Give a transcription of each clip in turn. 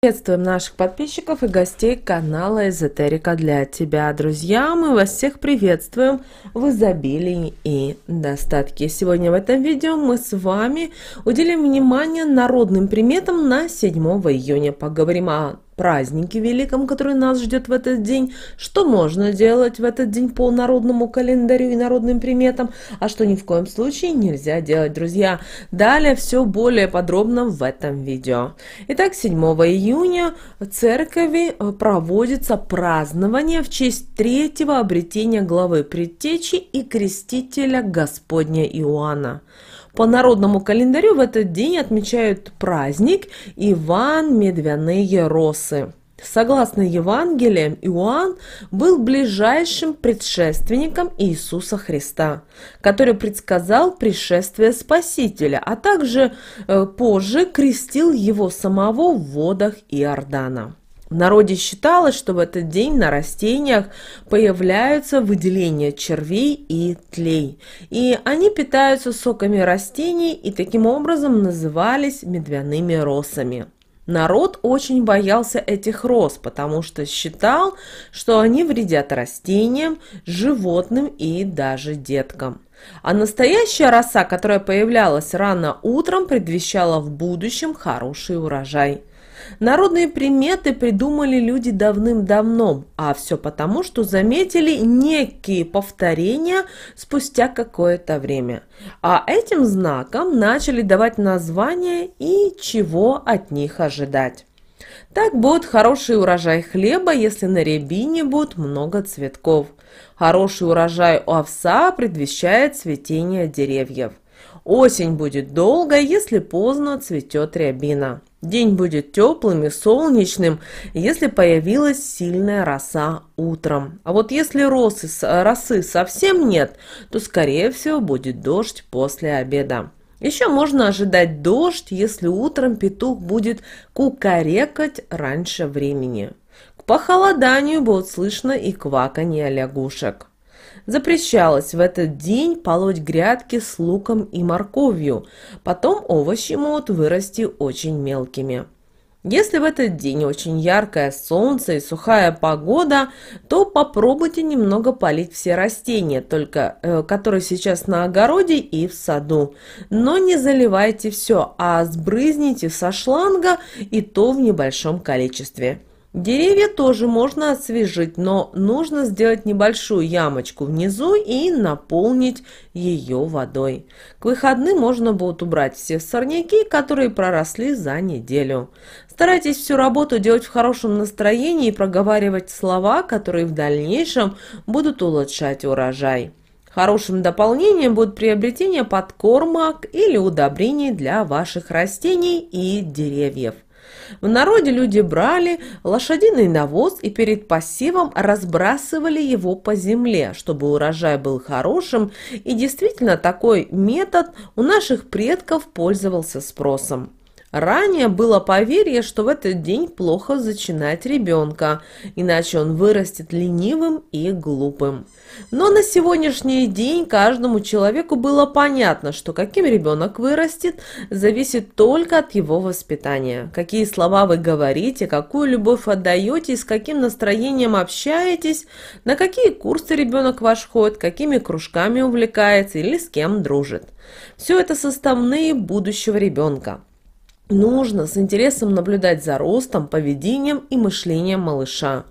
Приветствуем наших подписчиков и гостей канала Эзотерика для тебя, друзья. Мы вас всех приветствуем в изобилии и достатке. Сегодня в этом видео мы с вами уделим внимание народным приметам на 7 июня. Поговорим о празднике великом, который нас ждет в этот день, что можно делать в этот день по народному календарю и народным приметам, а что ни в коем случае нельзя делать, друзья. Далее все более подробно в этом видео. Итак, 7 июня в церкви э, проводится празднование в честь третьего обретения главы предтечи и крестителя Господня Иоанна. По народному календарю в этот день отмечают праздник Иван Медвяные Росы. Согласно Евангелиям, Иоанн был ближайшим предшественником Иисуса Христа, который предсказал пришествие Спасителя, а также э, позже крестил его самого в водах Иордана. В народе считалось, что в этот день на растениях появляются выделения червей и тлей, и они питаются соками растений и таким образом назывались медвяными росами. Народ очень боялся этих роз, потому что считал, что они вредят растениям, животным и даже деткам. А настоящая роса, которая появлялась рано утром, предвещала в будущем хороший урожай – Народные приметы придумали люди давным-давно, а все потому, что заметили некие повторения спустя какое-то время. А этим знакам начали давать названия и чего от них ожидать. Так будет хороший урожай хлеба, если на рябине будет много цветков. Хороший урожай у овса предвещает цветение деревьев. Осень будет долго, если поздно цветет рябина. День будет теплым и солнечным, если появилась сильная роса утром. А вот если росы, росы совсем нет, то, скорее всего, будет дождь после обеда. Еще можно ожидать дождь, если утром петух будет кукарекать раньше времени. К похолоданию будет слышно и кваканье лягушек. Запрещалось в этот день полоть грядки с луком и морковью, потом овощи могут вырасти очень мелкими. Если в этот день очень яркое солнце и сухая погода, то попробуйте немного полить все растения, только э, которые сейчас на огороде и в саду. Но не заливайте все, а сбрызните со шланга и то в небольшом количестве. Деревья тоже можно освежить, но нужно сделать небольшую ямочку внизу и наполнить ее водой. К выходным можно будет убрать все сорняки, которые проросли за неделю. Старайтесь всю работу делать в хорошем настроении и проговаривать слова, которые в дальнейшем будут улучшать урожай. Хорошим дополнением будет приобретение подкормок или удобрений для ваших растений и деревьев. В народе люди брали лошадиный навоз и перед посевом разбрасывали его по земле, чтобы урожай был хорошим, и действительно такой метод у наших предков пользовался спросом. Ранее было поверье, что в этот день плохо зачинать ребенка, иначе он вырастет ленивым и глупым. Но на сегодняшний день каждому человеку было понятно, что каким ребенок вырастет, зависит только от его воспитания. Какие слова вы говорите, какую любовь отдаете, с каким настроением общаетесь, на какие курсы ребенок ваш ходит, какими кружками увлекается или с кем дружит. Все это составные будущего ребенка. Нужно с интересом наблюдать за ростом, поведением и мышлением малыша.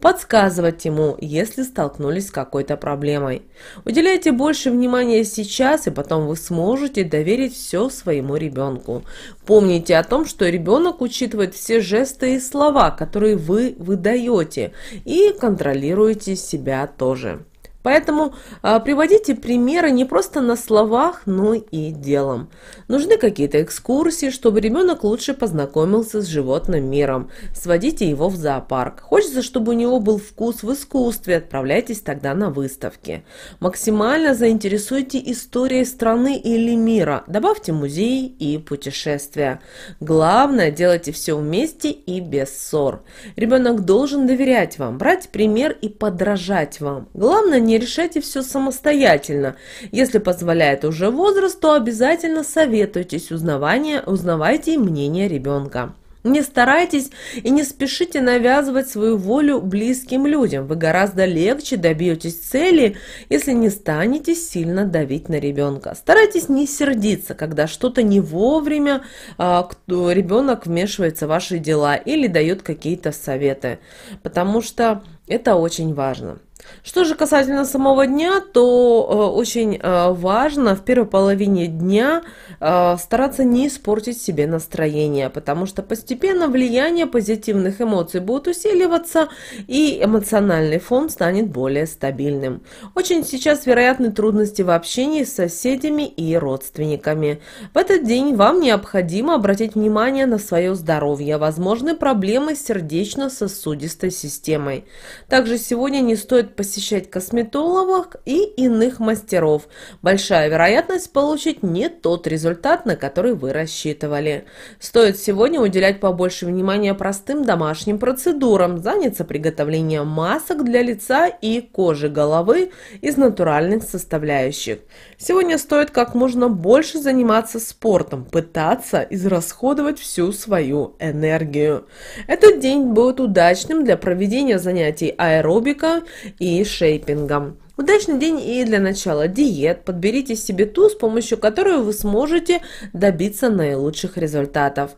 Подсказывать ему, если столкнулись с какой-то проблемой. Уделяйте больше внимания сейчас, и потом вы сможете доверить все своему ребенку. Помните о том, что ребенок учитывает все жесты и слова, которые вы выдаете, и контролируете себя тоже. Поэтому а, приводите примеры не просто на словах, но и делом. Нужны какие-то экскурсии, чтобы ребенок лучше познакомился с животным миром. Сводите его в зоопарк. Хочется, чтобы у него был вкус в искусстве, отправляйтесь тогда на выставки. Максимально заинтересуйте историей страны или мира. Добавьте музей и путешествия. Главное, делайте все вместе и без ссор. Ребенок должен доверять вам, брать пример и подражать вам. Главное, не не решайте все самостоятельно. Если позволяет уже возраст, то обязательно советуйтесь, узнавание, узнавайте мнение ребенка. Не старайтесь и не спешите навязывать свою волю близким людям. Вы гораздо легче добьетесь цели, если не станете сильно давить на ребенка. Старайтесь не сердиться, когда что-то не вовремя а, кто, ребенок вмешивается в ваши дела или дает какие-то советы, потому что это очень важно. Что же касательно самого дня, то э, очень э, важно в первой половине дня э, стараться не испортить себе настроение, потому что постепенно влияние позитивных эмоций будет усиливаться и эмоциональный фон станет более стабильным. Очень сейчас вероятны трудности в общении с соседями и родственниками. В этот день вам необходимо обратить внимание на свое здоровье, возможны проблемы с сердечно-сосудистой системой. Также сегодня не стоит посещать косметологов и иных мастеров. Большая вероятность получить не тот результат, на который вы рассчитывали. Стоит сегодня уделять побольше внимания простым домашним процедурам, заняться приготовлением масок для лица и кожи головы из натуральных составляющих. Сегодня стоит как можно больше заниматься спортом, пытаться израсходовать всю свою энергию. Этот день будет удачным для проведения занятий аэробика и шейпингом. Удачный день и для начала диет. Подберите себе ту, с помощью которой вы сможете добиться наилучших результатов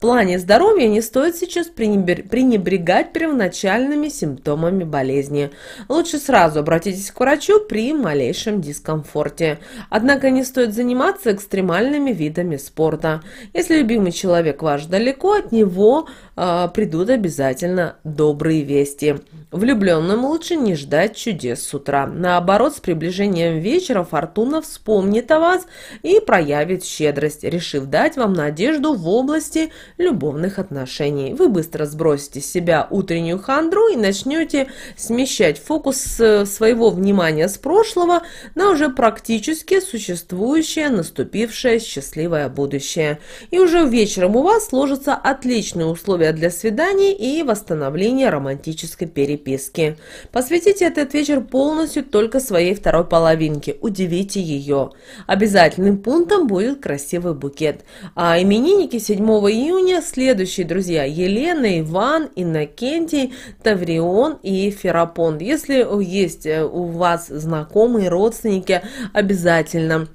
плане здоровья не стоит сейчас пренебрегать первоначальными симптомами болезни. Лучше сразу обратитесь к врачу при малейшем дискомфорте. Однако не стоит заниматься экстремальными видами спорта. Если любимый человек ваш далеко, от него э, придут обязательно добрые вести. Влюбленным лучше не ждать чудес с утра. Наоборот, с приближением вечера фортуна вспомнит о вас и проявит щедрость, решив дать вам надежду в области любовных отношений. Вы быстро сбросите с себя утреннюю хандру и начнете смещать фокус э, своего внимания с прошлого на уже практически существующее, наступившее счастливое будущее. И уже вечером у вас сложатся отличные условия для свиданий и восстановления романтической переписки. Посвятите этот вечер полностью только своей второй половинке, удивите ее. Обязательным пунктом будет красивый букет. А именинники 7 июня поколения следующие друзья. Елена, Иван, Иннокентий, Таврион и Ферапон. Если есть э, у вас знакомые, родственники, обязательно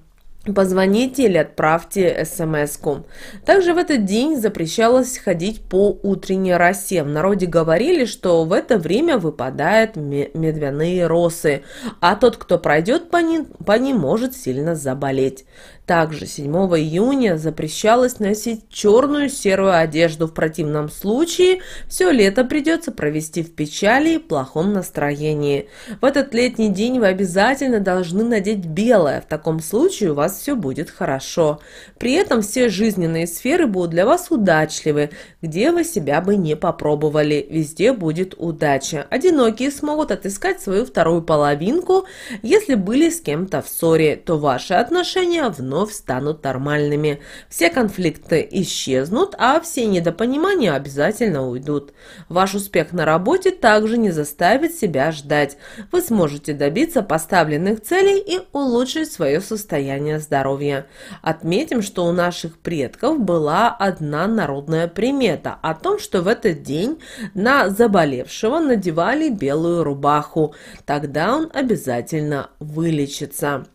Позвоните или отправьте смс-ку. Также в этот день запрещалось ходить по утренней росе. В народе говорили, что в это время выпадают медвяные росы, а тот, кто пройдет по ним, по ним может сильно заболеть. Также 7 июня запрещалось носить черную серую одежду. В противном случае все лето придется провести в печали и плохом настроении. В этот летний день вы обязательно должны надеть белое. В таком случае у вас все будет хорошо. При этом все жизненные сферы будут для вас удачливы. Где вы себя бы не попробовали, везде будет удача. Одинокие смогут отыскать свою вторую половинку. Если были с кем-то в ссоре, то ваши отношения вновь вновь станут нормальными. Все конфликты исчезнут, а все недопонимания обязательно уйдут. Ваш успех на работе также не заставит себя ждать. Вы сможете добиться поставленных целей и улучшить свое состояние здоровья. Отметим, что у наших предков была одна народная примета о том, что в этот день на заболевшего надевали белую рубаху. Тогда он обязательно вылечится.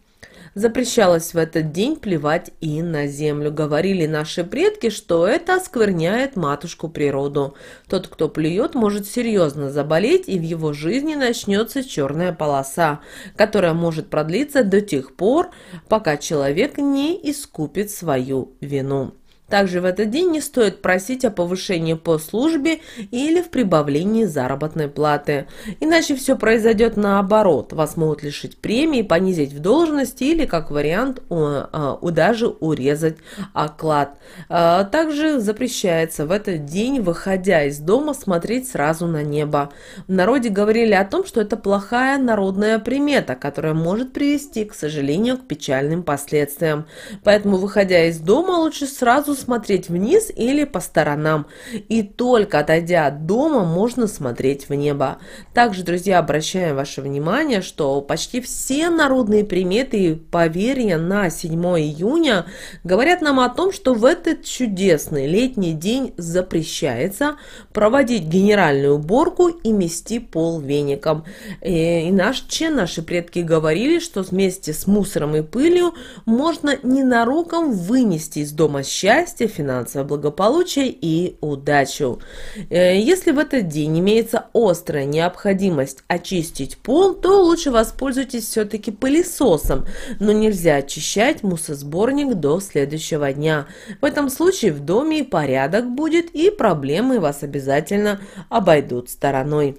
Запрещалось в этот день плевать и на землю. Говорили наши предки, что это оскверняет матушку природу. Тот, кто плюет, может серьезно заболеть, и в его жизни начнется черная полоса, которая может продлиться до тех пор, пока человек не искупит свою вину. Также в этот день не стоит просить о повышении по службе или в прибавлении заработной платы. Иначе все произойдет наоборот. Вас могут лишить премии, понизить в должности или, как вариант, у а, даже урезать оклад. А, также запрещается в этот день, выходя из дома, смотреть сразу на небо. В народе говорили о том, что это плохая народная примета, которая может привести, к сожалению, к печальным последствиям. Поэтому, выходя из дома, лучше сразу смотреть вниз или по сторонам. И только отойдя от дома, можно смотреть в небо. Также, друзья, обращаем ваше внимание, что почти все народные приметы и поверья на 7 июня говорят нам о том, что в этот чудесный летний день запрещается проводить генеральную уборку и мести пол веником. И, э, и наш че, наши предки говорили, что вместе с мусором и пылью можно ненароком вынести из дома счастье, счастье, финансовое благополучие и удачу. Э, если в этот день имеется острая необходимость очистить пол, то лучше воспользуйтесь все-таки пылесосом, но нельзя очищать мусосборник до следующего дня. В этом случае в доме порядок будет и проблемы вас обязательно обойдут стороной.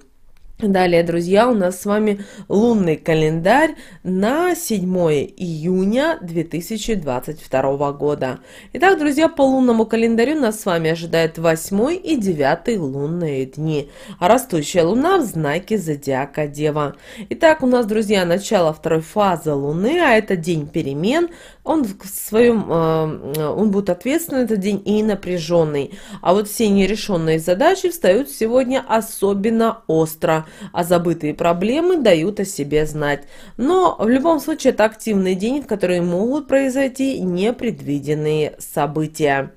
Далее, друзья, у нас с вами лунный календарь на 7 июня 2022 года. Итак, друзья, по лунному календарю нас с вами ожидает 8 и 9 лунные дни. А растущая луна в знаке зодиака Дева. Итак, у нас, друзья, начало второй фазы луны, а это день перемен. Он в своем, а, он будет ответственный этот день и напряженный. А вот все нерешенные задачи встают сегодня особенно остро а забытые проблемы дают о себе знать. Но в любом случае это активный день, в который могут произойти непредвиденные события.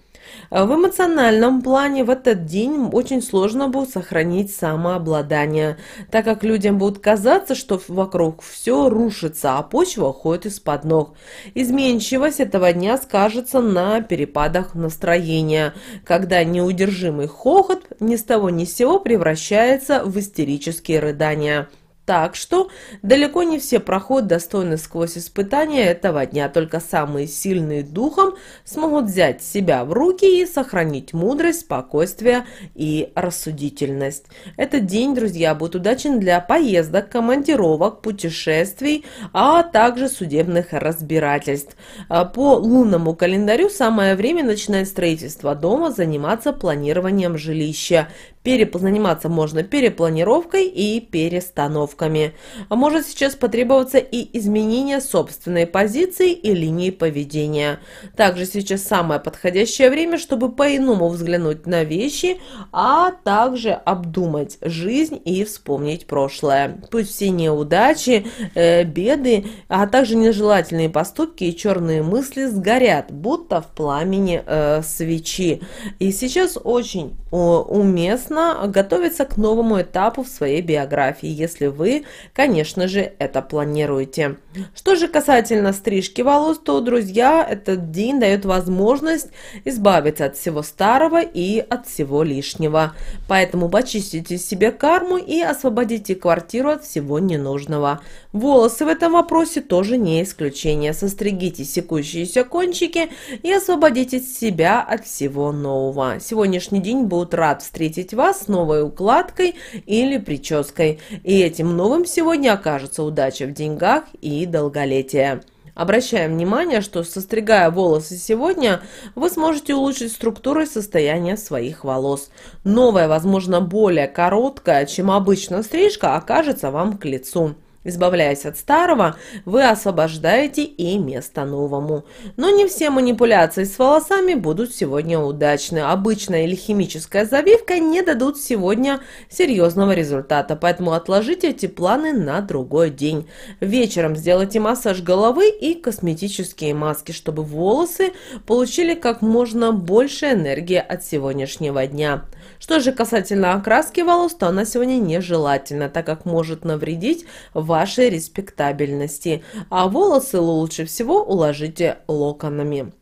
А в эмоциональном плане в этот день очень сложно будет сохранить самообладание, так как людям будет казаться, что вокруг все рушится, а почва уходит из-под ног. Изменчивость этого дня скажется на перепадах настроения, когда неудержимый хохот ни с того ни с сего превращается в истерические рыдания. Так что далеко не все проходят достойно сквозь испытания этого дня, только самые сильные духом смогут взять себя в руки и сохранить мудрость, спокойствие и рассудительность. Этот день, друзья, будет удачен для поездок, командировок, путешествий, а также судебных разбирательств. А по лунному календарю самое время начинать строительство дома, заниматься планированием жилища. Перезаниматься можно перепланировкой и перестановкой формулировками. А может сейчас потребоваться и изменение собственной позиции и линии поведения. Также сейчас самое подходящее время, чтобы по-иному взглянуть на вещи, а также обдумать жизнь и вспомнить прошлое. Пусть все неудачи, э, беды, а также нежелательные поступки и черные мысли сгорят, будто в пламени э, свечи. И сейчас очень уместно готовиться к новому этапу в своей биографии, если вы вы, конечно же, это планируете. Что же касательно стрижки волос, то, друзья, этот день дает возможность избавиться от всего старого и от всего лишнего. Поэтому почистите себе карму и освободите квартиру от всего ненужного. Волосы в этом вопросе тоже не исключение. Состригите секущиеся кончики и освободите себя от всего нового. Сегодняшний день будет рад встретить вас с новой укладкой или прической. И этим новым сегодня окажется удача в деньгах и долголетие. Обращаем внимание, что состригая волосы сегодня, вы сможете улучшить структуру и состояние своих волос. Новая, возможно, более короткая, чем обычно стрижка окажется вам к лицу. Избавляясь от старого, вы освобождаете и место новому. Но не все манипуляции с волосами будут сегодня удачны. Обычная или химическая завивка не дадут сегодня серьезного результата, поэтому отложите эти планы на другой день. Вечером сделайте массаж головы и косметические маски, чтобы волосы получили как можно больше энергии от сегодняшнего дня. Что же касательно окраски волос, то она сегодня нежелательна, так как может навредить вашей респектабельности. А волосы лучше всего уложите локонами.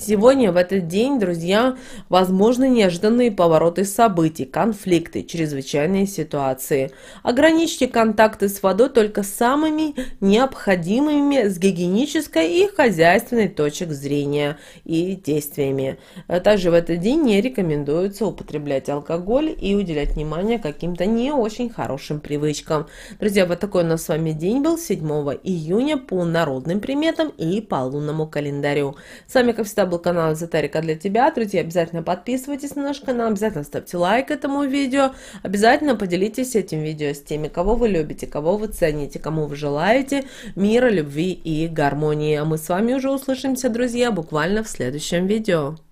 Сегодня, в этот день, друзья, возможны неожиданные повороты событий, конфликты, чрезвычайные ситуации. Ограничьте контакты с водой только самыми необходимыми с гигиенической и хозяйственной точек зрения и действиями. Также в этот день не рекомендуется употреблять алкоголь и уделять внимание каким-то не очень хорошим привычкам. Друзья, вот такой у нас с вами день был 7 июня по народным приметам и по лунному календарю. С вами, как всегда, был канал Эзотерика для тебя. Друзья, обязательно подписывайтесь на наш канал, обязательно ставьте лайк этому видео, обязательно поделитесь этим видео с теми, кого вы любите, кого вы цените, кому вы желаете мира, любви и гармонии. А мы с вами уже услышимся, друзья, буквально в следующем видео.